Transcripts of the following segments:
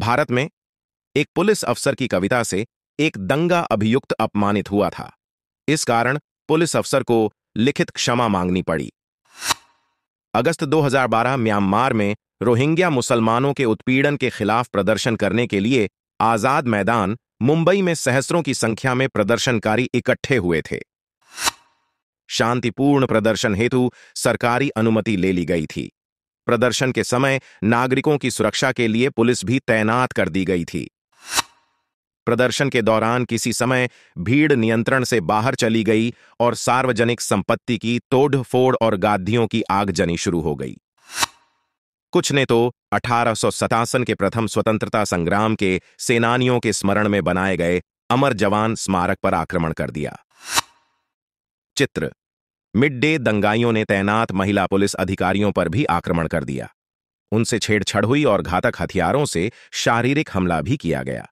भारत में एक पुलिस अफसर की कविता से एक दंगा अभियुक्त अपमानित हुआ था इस कारण पुलिस अफसर को लिखित क्षमा मांगनी पड़ी अगस्त 2012 म्यांमार में रोहिंग्या मुसलमानों के उत्पीड़न के खिलाफ प्रदर्शन करने के लिए आजाद मैदान मुंबई में सहसरों की संख्या में प्रदर्शनकारी इकट्ठे हुए थे शांतिपूर्ण प्रदर्शन हेतु सरकारी अनुमति ले ली गई थी प्रदर्शन के समय नागरिकों की सुरक्षा के लिए पुलिस भी तैनात कर दी गई थी प्रदर्शन के दौरान किसी समय भीड़ नियंत्रण से बाहर चली गई और सार्वजनिक संपत्ति की तोड़फोड़ और गाधियों की आगजनी शुरू हो गई कुछ ने तो अठारह के प्रथम स्वतंत्रता संग्राम के सेनानियों के स्मरण में बनाए गए अमर जवान स्मारक पर आक्रमण कर दिया चित्र मिड डे दंगाइयों ने तैनात महिला पुलिस अधिकारियों पर भी आक्रमण कर दिया उनसे छेड़छाड़ हुई और घातक हथियारों से शारीरिक हमला भी किया गया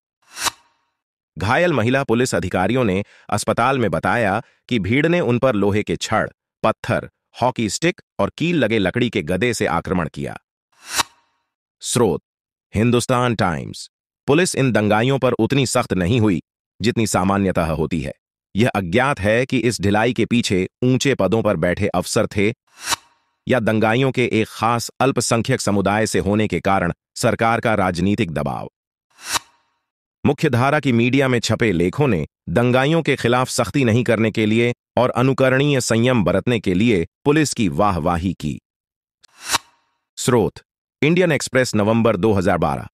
घायल महिला पुलिस अधिकारियों ने अस्पताल में बताया कि भीड़ ने उन पर लोहे के छड़ पत्थर हॉकी स्टिक और कील लगे लकड़ी के गदे से आक्रमण किया स्रोत हिंदुस्तान टाइम्स पुलिस इन दंगाइयों पर उतनी सख्त नहीं हुई जितनी सामान्यतः होती है यह अज्ञात है कि इस ढिलाई के पीछे ऊंचे पदों पर बैठे अफसर थे या दंगाइयों के एक खास अल्पसंख्यक समुदाय से होने के कारण सरकार का राजनीतिक दबाव मुख्यधारा की मीडिया में छपे लेखों ने दंगाइयों के खिलाफ सख्ती नहीं करने के लिए और अनुकरणीय संयम बरतने के लिए पुलिस की वाहवाही की स्रोत इंडियन एक्सप्रेस नवंबर 2012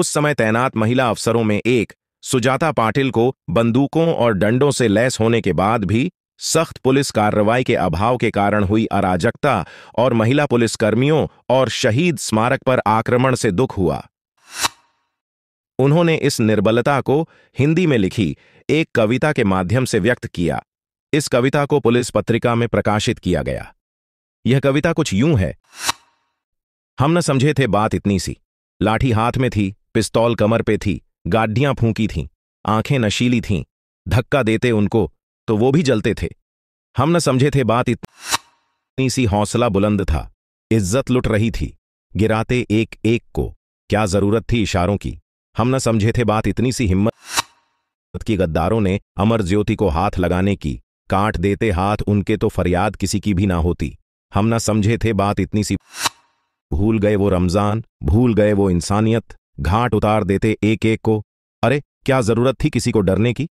उस समय तैनात महिला अफसरों में एक सुजाता पाटिल को बंदूकों और डंडों से लैस होने के बाद भी सख्त पुलिस कार्रवाई के अभाव के कारण हुई अराजकता और महिला पुलिसकर्मियों और शहीद स्मारक पर आक्रमण से दुख हुआ उन्होंने इस निर्बलता को हिंदी में लिखी एक कविता के माध्यम से व्यक्त किया इस कविता को पुलिस पत्रिका में प्रकाशित किया गया यह कविता कुछ यूं है हम न समझे थे बात इतनी सी लाठी हाथ में थी पिस्तौल कमर पे थी गाड्ढियां फूंकी थीं आंखें नशीली थीं धक्का देते उनको तो वो भी जलते थे हम न समझे थे बात इतनी सी हौसला बुलंद था इज्जत लुट रही थी गिराते एक एक को क्या जरूरत थी इशारों की हम न समझे थे बात इतनी सी हिम्मत की गद्दारों ने अमर ज्योति को हाथ लगाने की काट देते हाथ उनके तो फरियाद किसी की भी ना होती हम न समझे थे बात इतनी सी भूल गए वो रमजान भूल गए वो इंसानियत घाट उतार देते एक एक को अरे क्या जरूरत थी किसी को डरने की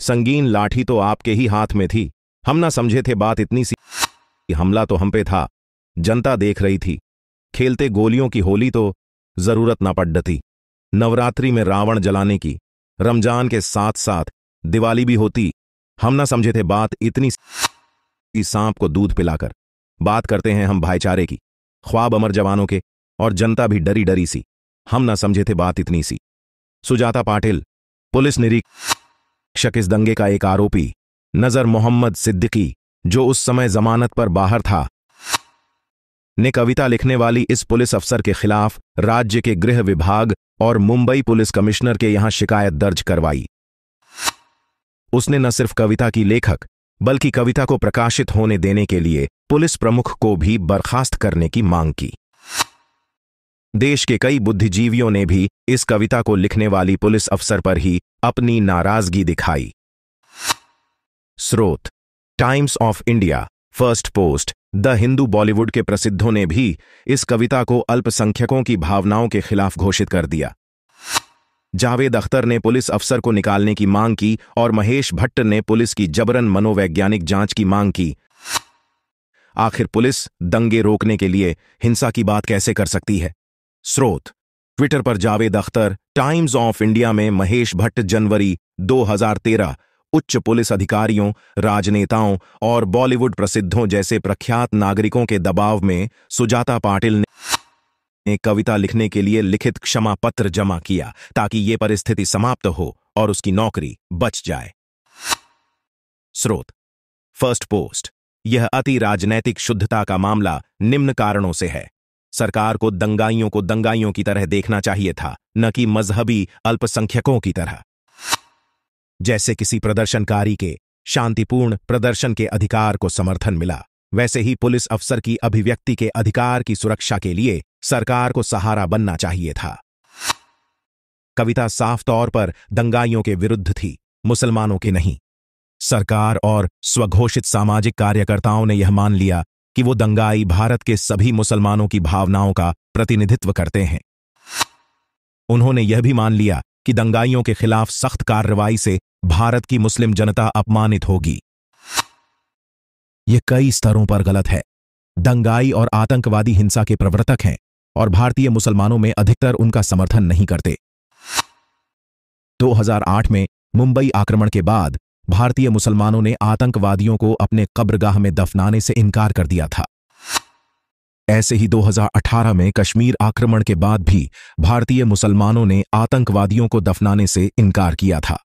संगीन लाठी तो आपके ही हाथ में थी हम ना समझे थे बात इतनी सी हमला तो हम पे था जनता देख रही थी खेलते गोलियों की होली तो जरूरत ना पड्डती नवरात्रि में रावण जलाने की रमजान के साथ साथ दिवाली भी होती हम ना समझे थे बात इतनी सांप को दूध पिलाकर बात करते हैं हम भाईचारे की ख्वाब अमर जवानों के और जनता भी डरी डरी सी हम ना समझे थे बात इतनी सी सुजाता पाटिल पुलिस निरीक्षक इस दंगे का एक आरोपी नजर मोहम्मद सिद्दीकी जो उस समय जमानत पर बाहर था ने कविता लिखने वाली इस पुलिस अफसर के खिलाफ राज्य के गृह विभाग और मुंबई पुलिस कमिश्नर के यहां शिकायत दर्ज करवाई उसने न सिर्फ कविता की लेखक बल्कि कविता को प्रकाशित होने देने के लिए पुलिस प्रमुख को भी बर्खास्त करने की मांग की देश के कई बुद्धिजीवियों ने भी इस कविता को लिखने वाली पुलिस अफसर पर ही अपनी नाराजगी दिखाई स्रोत Times of India Firstpost the Hindu Bollywood के प्रसिद्धों ने भी इस कविता को अल्पसंख्यकों की भावनाओं के खिलाफ घोषित कर दिया जावेद अख्तर ने पुलिस अफसर को निकालने की मांग की और महेश भट्ट ने पुलिस की जबरन मनोवैज्ञानिक जांच की मांग की आखिर पुलिस दंगे रोकने के लिए हिंसा की बात कैसे कर सकती है स्रोत ट्विटर पर Javed Akhtar Times of India में महेश भट्ट जनवरी 2013 उच्च पुलिस अधिकारियों राजनेताओं और बॉलीवुड प्रसिद्धों जैसे प्रख्यात नागरिकों के दबाव में सुजाता पाटिल ने कविता लिखने के लिए लिखित क्षमा पत्र जमा किया ताकि ये परिस्थिति समाप्त हो और उसकी नौकरी बच जाए स्रोत फर्स्ट पोस्ट यह अति राजनैतिक शुद्धता का मामला निम्न कारणों से है सरकार को दंगाइयों को दंगाइयों की तरह देखना चाहिए था न कि मजहबी अल्पसंख्यकों की तरह जैसे किसी प्रदर्शनकारी के शांतिपूर्ण प्रदर्शन के अधिकार को समर्थन मिला वैसे ही पुलिस अफसर की अभिव्यक्ति के अधिकार की सुरक्षा के लिए सरकार को सहारा बनना चाहिए था कविता साफ तौर पर दंगाइयों के विरुद्ध थी मुसलमानों के नहीं सरकार और स्वघोषित सामाजिक कार्यकर्ताओं ने यह मान लिया कि वो दंगाई भारत के सभी मुसलमानों की भावनाओं का प्रतिनिधित्व करते हैं उन्होंने यह भी मान लिया कि दंगाइयों के खिलाफ सख्त कार्रवाई से भारत की मुस्लिम जनता अपमानित होगी यह कई स्तरों पर गलत है दंगाई और आतंकवादी हिंसा के प्रवर्तक हैं और भारतीय मुसलमानों में अधिकतर उनका समर्थन नहीं करते 2008 में मुंबई आक्रमण के बाद भारतीय मुसलमानों ने आतंकवादियों को अपने कब्रगाह में दफनाने से इनकार कर दिया था ऐसे ही 2018 में कश्मीर आक्रमण के बाद भी भारतीय मुसलमानों ने आतंकवादियों को दफनाने से इनकार किया था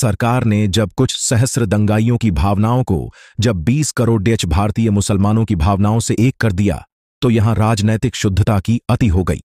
सरकार ने जब कुछ सहस्र दंगाइयों की भावनाओं को जब 20 करोड़ डच भारतीय मुसलमानों की भावनाओं से एक कर दिया तो यहां राजनैतिक शुद्धता की अति हो गई